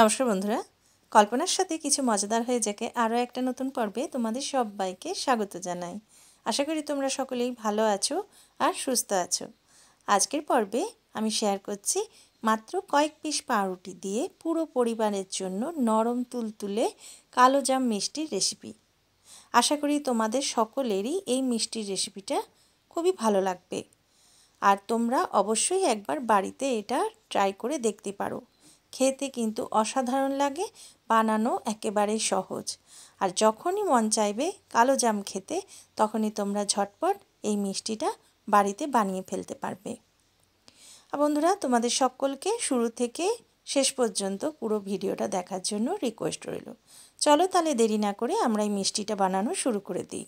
নমস্কার বন্ধুরা কল্পনার সাথে কিছু মজাদার হয়ে যাকে আরও একটা নতুন পর্বে তোমাদের সবাইকে স্বাগত জানাই আশা করি তোমরা সকলেই ভালো আছো আর সুস্থ আছো আজকের পর্বে আমি শেয়ার করছি মাত্র কয়েক পিস পাউরুটি দিয়ে পুরো পরিবারের জন্য নরম তুলতুলে কালো জাম মিষ্টির রেসিপি আশা করি তোমাদের সকলেরই এই মিষ্টির রেসিপিটা খুবই ভালো লাগবে আর তোমরা অবশ্যই একবার বাড়িতে এটা ট্রাই করে দেখতে পারো খেতে কিন্তু অসাধারণ লাগে বানানো একেবারেই সহজ আর যখনই মন চাইবে কালো জাম খেতে তখনই তোমরা ঝটপট এই মিষ্টিটা বাড়িতে বানিয়ে ফেলতে পারবে আর বন্ধুরা তোমাদের সকলকে শুরু থেকে শেষ পর্যন্ত পুরো ভিডিওটা দেখার জন্য রিকোয়েস্ট রইল চলো তাহলে দেরি না করে আমরা এই মিষ্টিটা বানানো শুরু করে দিই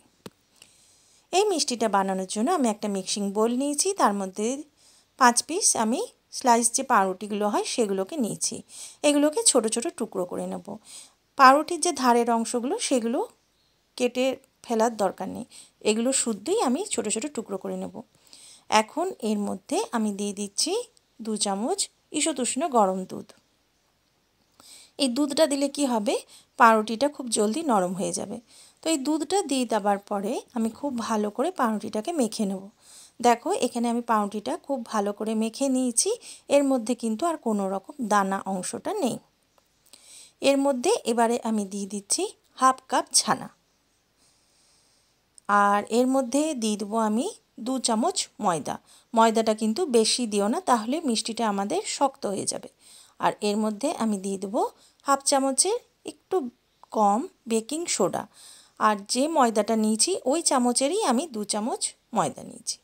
এই মিষ্টিটা বানানোর জন্য আমি একটা মিক্সিং বোল নিয়েছি তার মধ্যে পাঁচ পিস আমি স্লাইস যে পাউরুটিগুলো হয় সেগুলোকে নিয়েছি এগুলোকে ছোট ছোট টুকরো করে নেব পাউরুটির যে ধারের অংশগুলো সেগুলো কেটে ফেলার দরকার নেই এগুলো শুদ্ধই আমি ছোট ছোট টুকরো করে নেব এখন এর মধ্যে আমি দিয়ে দিচ্ছি দু চামচ ইসতুষ্ণ গরম দুধ এই দুধটা দিলে কি হবে পাউরুটিটা খুব জলদি নরম হয়ে যাবে তো এই দুধটা দিয়ে দেওয়ার পরে আমি খুব ভালো করে পাউরুটিটাকে মেখে নেব দেখো এখানে আমি পাউরুটিটা খুব ভালো করে মেখে নিয়েছি এর মধ্যে কিন্তু আর কোনো রকম দানা অংশটা নেই এর মধ্যে এবারে আমি দিয়ে দিচ্ছি হাফ কাপ ছানা আর এর মধ্যে দিয়ে দেবো আমি দু চামচ ময়দা ময়দাটা কিন্তু বেশি দিও না তাহলে মিষ্টিটা আমাদের শক্ত হয়ে যাবে আর এর মধ্যে আমি দিয়ে দেবো হাফ চামচের একটু কম বেকিং সোডা আর যে ময়দাটা নিয়েছি ওই চামচেরই আমি দু চামচ ময়দা নিয়েছি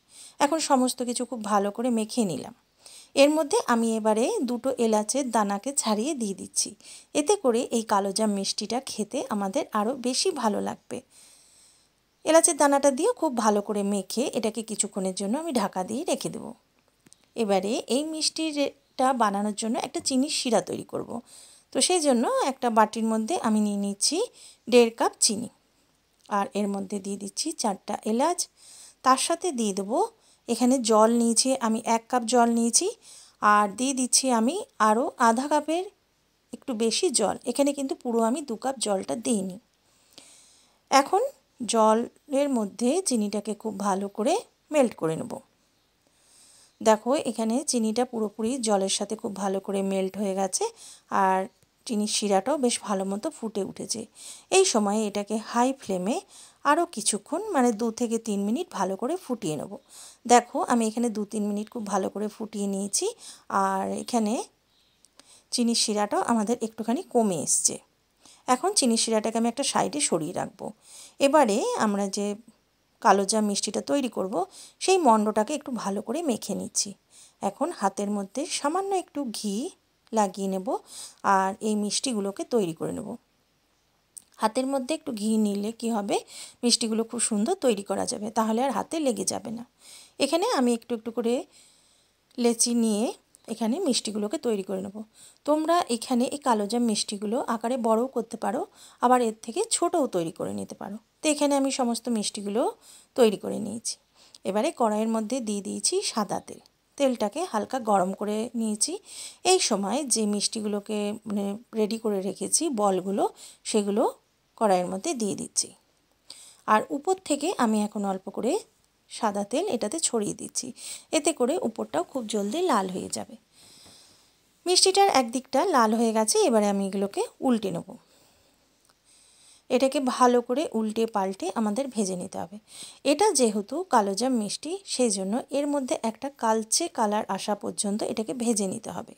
এখন সমস্ত কিছু খুব ভালো করে মেখে নিলাম এর মধ্যে আমি এবারে দুটো এলাচের দানাকে ছাড়িয়ে দিয়ে দিচ্ছি এতে করে এই কালোজাম মিষ্টিটা খেতে আমাদের আরও বেশি ভালো লাগবে এলাচের দানাটা দিয়ে খুব ভালো করে মেখে এটাকে কিছুক্ষণের জন্য আমি ঢাকা দিয়ে রেখে দেব এবারে এই মিষ্টিটা বানানোর জন্য একটা চিনির শিরা তৈরি করব। তো সেই জন্য একটা বাটির মধ্যে আমি নিয়ে নিচ্ছি দেড় কাপ চিনি আর এর মধ্যে দিয়ে দিচ্ছি চারটা এলাচ তার সাথে দিয়ে দেবো এখানে জল নিয়েছি আমি এক কাপ জল নিয়েছি আর দিয়ে দিচ্ছি আমি আরও আধা কাপের একটু বেশি জল এখানে কিন্তু পুরো আমি দু কাপ জলটা দিইনি এখন জলের মধ্যে চিনিটাকে খুব ভালো করে মেল্ট করে নেব দেখো এখানে চিনিটা পুরোপুরি জলের সাথে খুব ভালো করে মেল্ট হয়ে গেছে আর চিনির শিরাটাও বেশ ভালো মতো ফুটে উঠেছে এই সময়ে এটাকে হাই ফ্লেমে আরও কিছুক্ষণ মানে দু থেকে তিন মিনিট ভালো করে ফুটিয়ে নেব দেখো আমি এখানে দু তিন মিনিট খুব ভালো করে ফুটিয়ে নিয়েছি আর এখানে চিনির শিরাটাও আমাদের একটুখানি কমে এসছে এখন চিনি শিরাটাকে আমি একটা সাইডে সরিয়ে রাখবো এবারে আমরা যে কালো জাম মিষ্টিটা তৈরি করব সেই মণ্ডটাকে একটু ভালো করে মেখে নিচ্ছি এখন হাতের মধ্যে সামান্য একটু ঘি লাগিয়ে নেব আর এই মিষ্টিগুলোকে তৈরি করে নেব হাতের মধ্যে একটু ঘি নিলে কি হবে মিষ্টিগুলো খুব সুন্দর তৈরি করা যাবে তাহলে আর হাতে লেগে যাবে না এখানে আমি একটু একটু করে লেচি নিয়ে এখানে মিষ্টিগুলোকে তৈরি করে নেব তোমরা এখানে এই কালো জাম মিষ্টিগুলো আকারে বড়ও করতে পারো আবার এর থেকে ছোটও তৈরি করে নিতে পারো তো এখানে আমি সমস্ত মিষ্টিগুলো তৈরি করে নিয়েছি এবারে কড়াইয়ের মধ্যে দিয়ে দিয়েছি সাদা তেল তেলটাকে হালকা গরম করে নিয়েছি এই সময় যে মিষ্টিগুলোকে মানে রেডি করে রেখেছি বলগুলো সেগুলো কড়াইয়ের মধ্যে দিয়ে দিচ্ছি আর উপর থেকে আমি এখন অল্প করে সাদা তেল এটাতে ছড়িয়ে দিচ্ছি এতে করে উপরটাও খুব জলদি লাল হয়ে যাবে মিষ্টিটার একদিকটা লাল হয়ে গেছে এবারে আমি এগুলোকে উল্টে নেব এটাকে ভালো করে উল্টে পাল্টে আমাদের ভেজে নিতে হবে এটা যেহেতু কালোজাম মিষ্টি সেই জন্য এর মধ্যে একটা কালচে কালার আসা পর্যন্ত এটাকে ভেজে নিতে হবে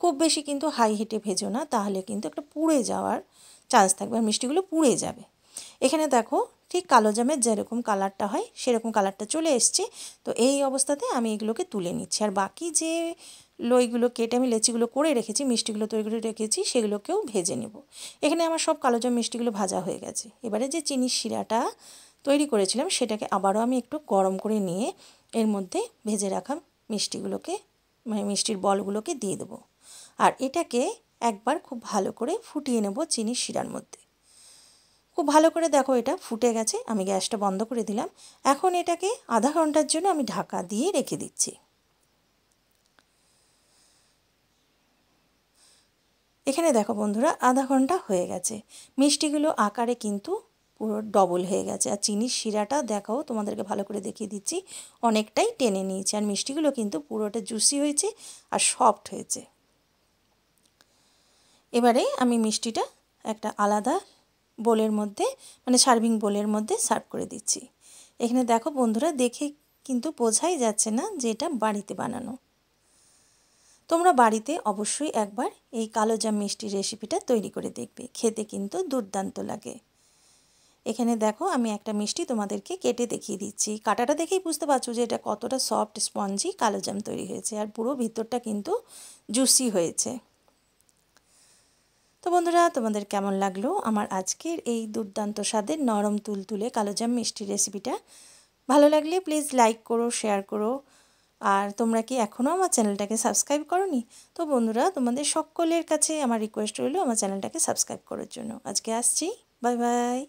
খুব বেশি কিন্তু হাই হিটে ভেজো না তাহলে কিন্তু একটা পুড়ে যাওয়ার চান্স থাকবে আর মিষ্টিগুলো পুড়ে যাবে এখানে দেখো ঠিক কালো জামের যেরকম কালারটা হয় সেরকম কালারটা চলে এসছে তো এই অবস্থাতে আমি এগুলোকে তুলে নিচ্ছি আর বাকি যে লইগুলো কেটে আমি লেচিগুলো করে রেখেছি মিষ্টিগুলো তৈরি করে রেখেছি সেগুলোকেও ভেজে নেব এখানে আমার সব কালো জাম মিষ্টিগুলো ভাজা হয়ে গেছে এবারে যে চিনির শিরাটা তৈরি করেছিলাম সেটাকে আবারও আমি একটু গরম করে নিয়ে এর মধ্যে ভেজে রাখা মিষ্টিগুলোকে মানে মিষ্টির বলগুলোকে দিয়ে দেবো আর এটাকে একবার খুব ভালো করে ফুটিয়ে নেব চিনির শিরার মধ্যে খুব ভালো করে দেখো এটা ফুটে গেছে আমি গ্যাসটা বন্ধ করে দিলাম এখন এটাকে আধা ঘন্টার জন্য আমি ঢাকা দিয়ে রেখে দিচ্ছি এখানে দেখো বন্ধুরা আধা ঘন্টা হয়ে গেছে মিষ্টিগুলো আকারে কিন্তু পুরো ডবল হয়ে গেছে আর চিনির শিরাটা দেখাও তোমাদেরকে ভালো করে দেখিয়ে দিচ্ছি অনেকটাই টেনে নিয়েছে আর মিষ্টিগুলো কিন্তু পুরোটা জুসি হয়েছে আর সফট হয়েছে এবারে আমি মিষ্টিটা একটা আলাদা বোলের মধ্যে মানে সার্ভিং বোলের মধ্যে সার্ভ করে দিচ্ছি এখানে দেখো বন্ধুরা দেখে কিন্তু বোঝাই যাচ্ছে না যে এটা বাড়িতে বানানো তোমরা বাড়িতে অবশ্যই একবার এই কালো জাম মিষ্টি রেসিপিটা তৈরি করে দেখবে খেতে কিন্তু দুর্দান্ত লাগে এখানে দেখো আমি একটা মিষ্টি তোমাদেরকে কেটে দেখিয়ে দিচ্ছি কাটাটা দেখেই বুঝতে পারছো যে এটা কতটা সফট স্পঞ্জি কালো জাম তৈরি হয়েছে আর পুরো ভিতরটা কিন্তু জুসি হয়েছে তো বন্ধুরা তোমাদের কেমন লাগলো আমার আজকের এই দুর্দান্ত স্বাদের নরম তুলতুলে কালোজাম মিষ্টির রেসিপিটা ভালো লাগলে প্লিজ লাইক করো শেয়ার করো আর তোমরা কি এখনও আমার চ্যানেলটাকে সাবস্ক্রাইব করনি তো বন্ধুরা তোমাদের সকলের কাছে আমার রিকোয়েস্ট রইলো আমার চ্যানেলটাকে সাবস্ক্রাইব করার জন্য আজকে আসছি বাই বাই